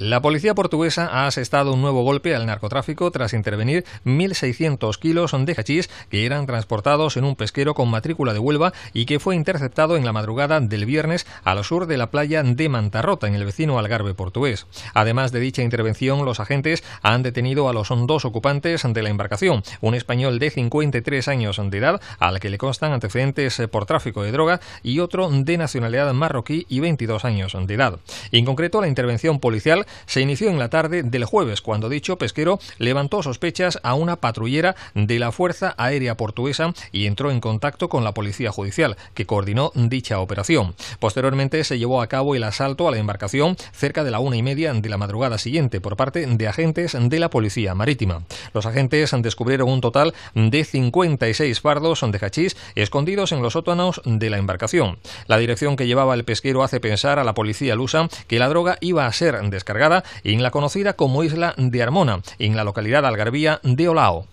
La policía portuguesa ha asestado un nuevo golpe al narcotráfico tras intervenir 1.600 kilos de hachís que eran transportados en un pesquero con matrícula de Huelva y que fue interceptado en la madrugada del viernes al sur de la playa de Mantarrota, en el vecino Algarve portugués. Además de dicha intervención, los agentes han detenido a los dos ocupantes de la embarcación, un español de 53 años de edad al que le constan antecedentes eh, por tráfico de droga y otro de nacionalidad marroquí y 22 años de edad. En concreto, la intervención policial se inició en la tarde del jueves, cuando dicho pesquero levantó sospechas a una patrullera de la Fuerza Aérea Portuguesa y entró en contacto con la Policía Judicial, que coordinó dicha operación. Posteriormente se llevó a cabo el asalto a la embarcación cerca de la una y media de la madrugada siguiente por parte de agentes de la Policía Marítima. Los agentes descubrieron un total de 56 fardos de hachís escondidos en los sótanos de la embarcación. La dirección que llevaba el pesquero hace pensar a la policía lusa que la droga iba a ser descargada en la conocida como Isla de Armona, en la localidad algarvía de Olao.